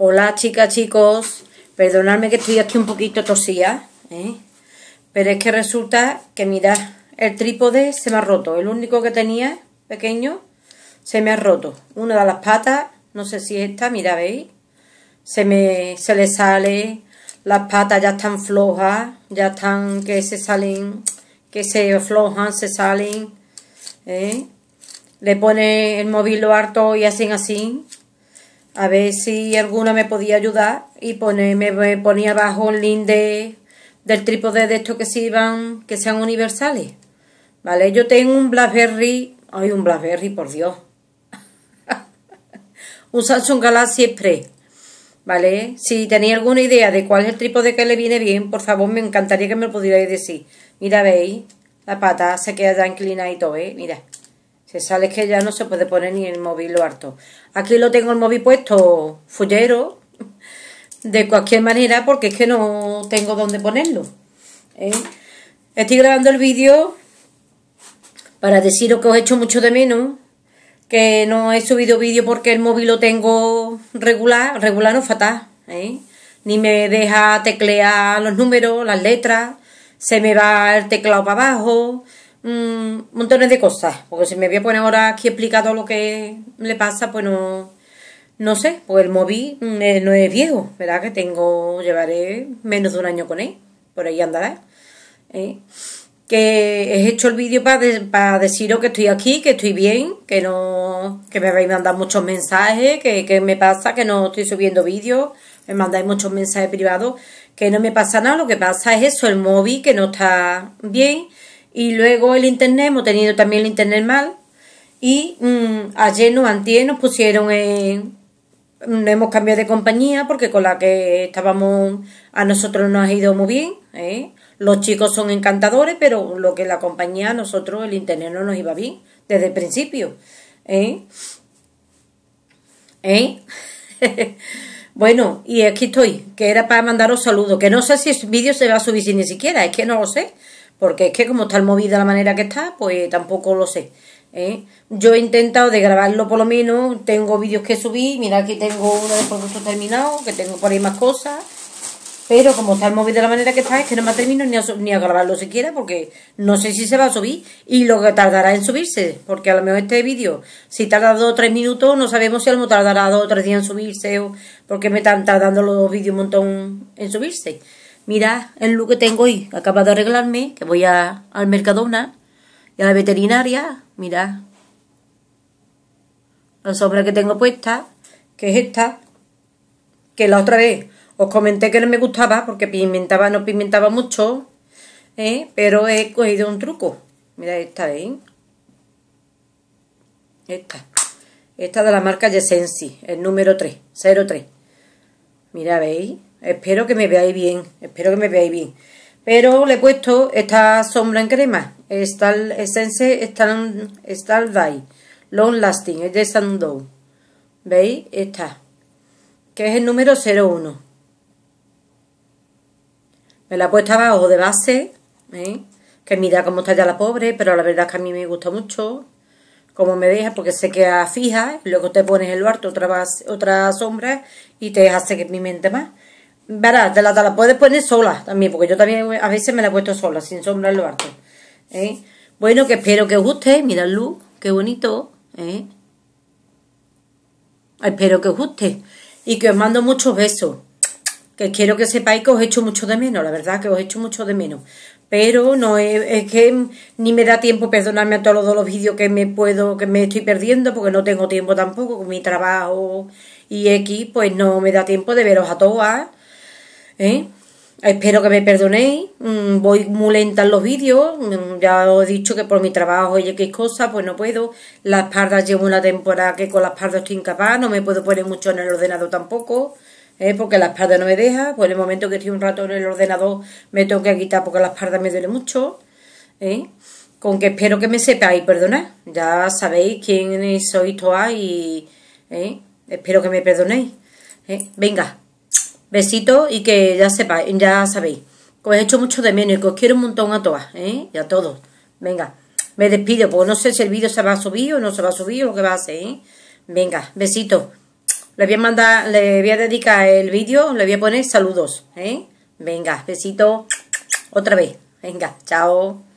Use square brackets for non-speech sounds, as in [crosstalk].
Hola chicas, chicos. Perdonadme que estoy aquí un poquito tosía, ¿eh? pero es que resulta que mirad, el trípode se me ha roto. El único que tenía, pequeño, se me ha roto. Una de las patas, no sé si esta, mira, ¿veis? Se me, se le sale, las patas ya están flojas, ya están que se salen, que se aflojan, se salen, ¿eh? Le pone el móvil lo harto y hacen así, a ver si alguna me podía ayudar y ponerme, ponía abajo el link de, del trípode de estos que se iban, que sean universales. ¿Vale? Yo tengo un Blackberry, ay, un Blackberry, por Dios. [laughs] un Samsung Galaxy Express. ¿Vale? Si tenéis alguna idea de cuál es el trípode que le viene bien, por favor, me encantaría que me lo pudierais decir. Mira, veis, la pata se queda ya inclinada y todo, ¿eh? Mira. Se sale que ya no se puede poner ni el móvil lo harto. Aquí lo tengo el móvil puesto follero. De cualquier manera, porque es que no tengo dónde ponerlo. ¿eh? Estoy grabando el vídeo para deciros que os hecho mucho de menos. Que no he subido vídeo porque el móvil lo tengo regular. Regular no fatal. ¿eh? Ni me deja teclear los números, las letras. Se me va el teclado para abajo Mm, montones de cosas, porque si me voy a poner ahora aquí explicado lo que le pasa, pues no, no sé, pues el móvil mm, no es viejo, ¿verdad? Que tengo, llevaré menos de un año con él, por ahí andaré ¿eh? Que he hecho el vídeo para deciros que estoy aquí, que estoy bien, que no, que me a mandar muchos mensajes, que, que me pasa, que no estoy subiendo vídeos, me mandáis muchos mensajes privados, que no me pasa nada, lo que pasa es eso, el móvil que no está bien, y luego el internet, hemos tenido también el internet mal y mm, ayer no antier nos pusieron en mm, hemos cambiado de compañía porque con la que estábamos a nosotros no ha ido muy bien ¿eh? los chicos son encantadores pero lo que la compañía a nosotros el internet no nos iba bien desde el principio ¿eh? ¿Eh? [laughs] bueno y aquí estoy que era para mandaros saludos que no sé si el vídeo se va a subir si ni siquiera es que no lo sé porque es que como está el de la manera que está, pues tampoco lo sé. ¿eh? Yo he intentado de grabarlo por lo menos, tengo vídeos que subir, mira que tengo uno de productos terminados, que tengo por ahí más cosas. Pero como está el móvil de la manera que está, es que no me termino ni a, ni a grabarlo siquiera porque no sé si se va a subir y lo que tardará en subirse. Porque a lo mejor este vídeo, si tarda dos o tres minutos, no sabemos si a lo tardará dos o tres días en subirse o porque me están tardando los vídeos un montón en subirse mira el look que tengo hoy, acaba de arreglarme, que voy a, al Mercadona y a la veterinaria, mira la sombra que tengo puesta, que es esta, que la otra vez os comenté que no me gustaba porque pigmentaba, no pigmentaba mucho, ¿eh? pero he cogido un truco. Mira esta, ¿veis? ¿eh? Esta. Esta de la marca Yesensi, el número 3, 03. Mira, ¿veis? Espero que me veáis bien, espero que me veáis bien. Pero le he puesto esta sombra en crema, esta Essence el Dye Long Lasting, es de Sandow. ¿Veis? Esta, que es el número 01. Me la he puesto abajo de base, ¿eh? que mira cómo está ya la pobre, pero la verdad es que a mí me gusta mucho como me deja, porque se queda fija, luego te pones el barto, otra, otra sombra y te hace que mi mente más. Verás, te la, puedes poner sola también, porque yo también a veces me la he puesto sola, sin sombra lo ¿eh? Bueno, que espero que os guste. Mirad el look, qué bonito. ¿eh? Espero que os guste. Y que os mando muchos besos. Que quiero que sepáis que os he hecho mucho de menos, la verdad que os he hecho mucho de menos. Pero no es, que ni me da tiempo perdonarme a todos los vídeos que me puedo, que me estoy perdiendo, porque no tengo tiempo tampoco con mi trabajo y X, pues no me da tiempo de veros a todas ¿Eh? Espero que me perdonéis, mm, voy muy lenta en los vídeos, mm, ya os he dicho que por mi trabajo y X cosas, pues no puedo. La espalda llevo una temporada que con la espalda estoy incapaz, no me puedo poner mucho en el ordenador tampoco, ¿eh? porque la espalda no me deja, pues en el momento que estoy un rato en el ordenador me tengo que quitar porque la espalda me duele mucho. ¿eh? Con que espero que me sepáis perdonar, ya sabéis quién soy Toa, y ¿eh? espero que me perdonéis. ¿eh? Venga besito y que ya sepáis, ya sabéis. Que os hecho mucho de menos y que os quiero un montón a todas, ¿eh? Y a todos. Venga, me despido, porque no sé si el vídeo se va a subir o no se va a subir o lo va a hacer, ¿eh? Venga, besito Le voy a mandar, le voy a dedicar el vídeo, le voy a poner saludos, ¿eh? Venga, besito. Otra vez. Venga, chao.